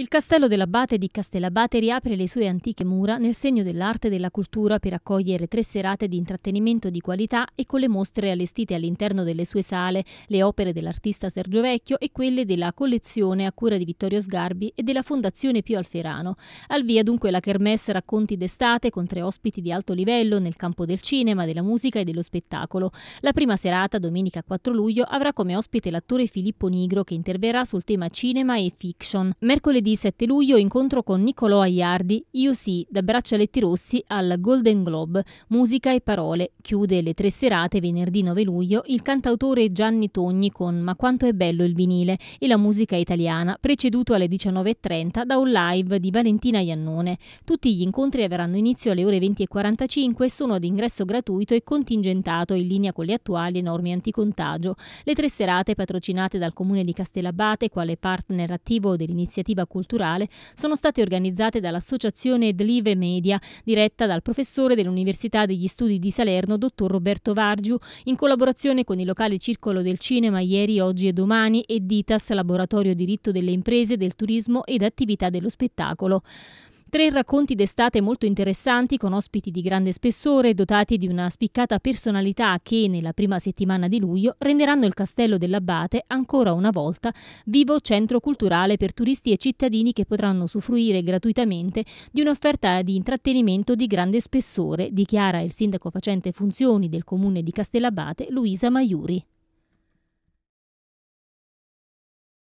Il castello dell'Abate di Castellabate riapre le sue antiche mura nel segno dell'arte e della cultura per accogliere tre serate di intrattenimento di qualità e con le mostre allestite all'interno delle sue sale, le opere dell'artista Sergio Vecchio e quelle della collezione a cura di Vittorio Sgarbi e della Fondazione Pio Alferano. Al via dunque la Kermesse Racconti d'estate con tre ospiti di alto livello nel campo del cinema, della musica e dello spettacolo. La prima serata, domenica 4 luglio, avrà come ospite l'attore Filippo Nigro che interverrà sul tema cinema e fiction. Mercoledì Venerdì 7 luglio incontro con Nicolò Aiardi, Io sì, da Braccialetti Rossi al Golden Globe, Musica e Parole. Chiude le tre serate venerdì 9 luglio il cantautore Gianni Togni con Ma quanto è bello il vinile e la musica italiana, preceduto alle 19.30 da un live di Valentina Iannone. Tutti gli incontri avranno inizio alle ore 20.45 e sono ad ingresso gratuito e contingentato in linea con le attuali norme anticontagio. Le tre serate patrocinate dal comune di Castellabate quale partner attivo dell'iniziativa culturale sono state organizzate dall'associazione Dlive Media, diretta dal professore dell'Università degli Studi di Salerno, dottor Roberto Vargiu, in collaborazione con il locale Circolo del Cinema Ieri, Oggi e Domani e DITAS, Laboratorio Diritto delle Imprese, del Turismo ed Attività dello Spettacolo. Tre racconti d'estate molto interessanti con ospiti di grande spessore dotati di una spiccata personalità che nella prima settimana di luglio renderanno il castello dell'Abbate ancora una volta vivo centro culturale per turisti e cittadini che potranno usufruire gratuitamente di un'offerta di intrattenimento di grande spessore, dichiara il sindaco facente funzioni del comune di Castellabate Luisa Maiuri.